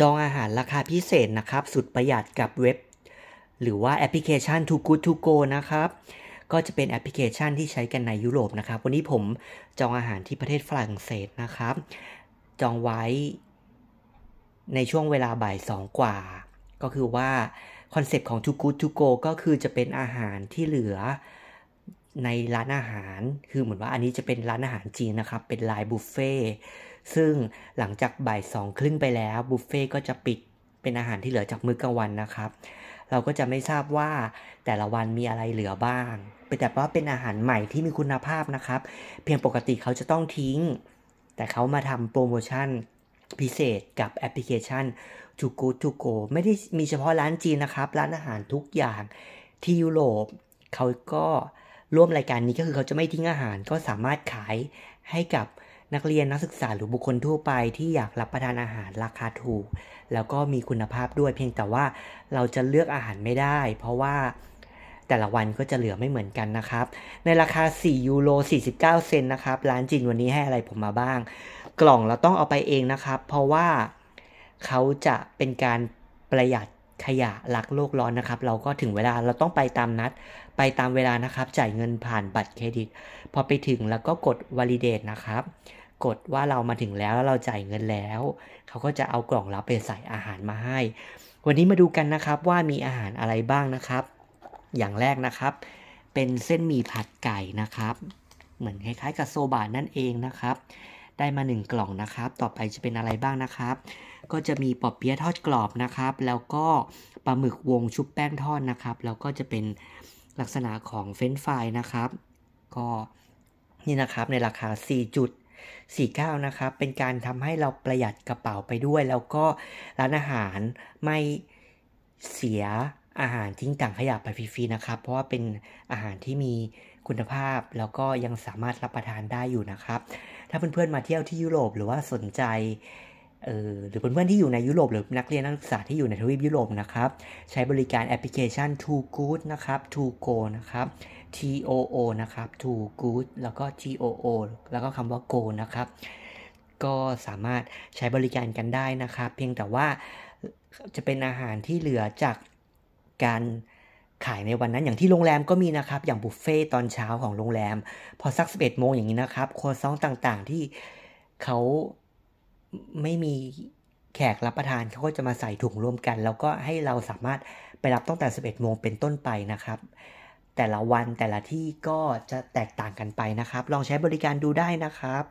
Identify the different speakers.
Speaker 1: จองอาหารราคาพิเศษนะครับ สุดประหยัดกับเว็บ หรือว่าแอปพลิเคชัน Too Good To Go นะครับ ก็จะเป็นแอปพลิเคชันที่ใช้กันในยุโรปนะครับ วันนี้ผมจองอาหารที่ประเทศฝรั่งเศสนะครับ จองไว้ในช่วงเวลาบ่ายสองกว่า ก็คือว่าคอนเซปต์ของ Too Good To Go ก็คือจะเป็นอาหารที่เหลือในร้านอาหาร คือเหมือนว่าอันนี้จะเป็นร้านอาหารจีนนะครับ เป็นลายบุฟเฟ่ซึ่งหลังจากบ่ายสองครึ่งไปแล้วบุฟเฟ่ก็จะปิด เป็นอาหารที่เหลือจากมื้อกลางวันนะครับ เราก็จะไม่ทราบว่าแต่ละวันมีอะไรเหลือบ้างแต่ว่าเป็นอาหารใหม่ที่มีคุณภาพนะครับ เพียงปกติเขาจะต้องทิ้ง แต่เขามาทำโปรโมชั่นพิเศษกับแอปพลิเคชันจูโกจูโกไม่ได้มีเฉพาะร้านจีนนะครับ ร้านอาหารทุกอย่างที่ยุโรปเขาก็ร่วมรายการนี้ก็คือเขาจะไม่ทิ้งอาหารก็สามารถขายให้กับนักเรียนนักศึกษาหรือบุคคลทั่วไปที่อยากรับประทานอาหารราคาถูก แล้วก็มีคุณภาพด้วยเพียงแต่ว่าเราจะเลือกอาหารไม่ได้ เพราะว่าแต่ละวันก็จะเหลือไม่เหมือนกันนะครับ ในราคา 4 ยูโร 49 เซนนะครับ ร้านจีนวันนี้ให้อะไรผมมาบ้าง กล่องเราต้องเอาไปเองนะครับ เพราะว่าเขาจะเป็นการประหยัดขยะรักโลกร้อนนะครับ เราก็ถึงเวลาเราต้องไปตามนัดไปตามเวลานะครับจ่ายเงินผ่านบัตรเครดิตพอไปถึงแล้วก็กด v a l i d a t นะครับกดว่าเรามาถึงแล้วแล้วเราจ่ายเงินแล้ว เขาก็จะเอากล่องรับไปใส่อาหารมาให้ วันนี้มาดูกันนะครับว่ามีอาหารอะไรบ้างนะครับ อย่างแรกนะครับ เป็นเส้นหมี่ผัดไก่นะครับ เหมือนคล้ายๆ กับโซบะนั่นเองนะครับได้มา 1 กล่องนะครับ ต่อไปจะเป็นอะไรบ้างนะครับ ก็จะมีปอบเปี๊ยะทอดกรอบนะครับ แล้วก็ปลาหมึกวงชุบแป้งทอดนะครับ แล้วก็จะเป็นลักษณะของเฟรนฟรายนะครับ ก็นี่นะครับในราคา4จุด49 นะครับ เป็นการทำให้เราประหยัดกระเป๋าไปด้วย แล้วก็ร้านอาหารไม่เสียอาหารทิ้งต่างขยะไปฟรีๆนะครับ เพราะว่าเป็นอาหารที่มีคุณภาพ แล้วก็ยังสามารถรับประทานได้อยู่นะครับถ้าเพื่อนๆมาเที่ยวที่ยุโรปหรือว่าสนใจเออหรือเพื่อนๆที่อยู่ในยุโรปหรือนักเรียนนักศึกษาที่อยู่ในทวีปยุโรปนะครับ ใช้บริการแอปพลิเคชัน Too Good นะครับ Too Go นะครับ T O O นะครับ Too Good แล้วก็ T O O แล้วก็คำว่า Go นะครับ ก็สามารถใช้บริการกันได้นะครับเพียงแต่ว่าจะเป็นอาหารที่เหลือจากการขายในวันนั้นอย่างที่โรงแรมก็มีนะครับอย่างบุฟเฟ่ตอนเช้าของโรงแรม พอสัก 11โมงอย่างนี้นะครับครัวซองต่างๆที่เขาไม่มีแขกรับประทานเขาก็จะมาใส่ถุงรวมกันแล้วก็ให้เราสามารถไปรับตั้งแต่ 11โมงเป็นต้นไปนะครับ แต่ละวันแต่ละที่ก็จะแตกต่างกันไปนะครับ ลองใช้บริการดูได้นะครับ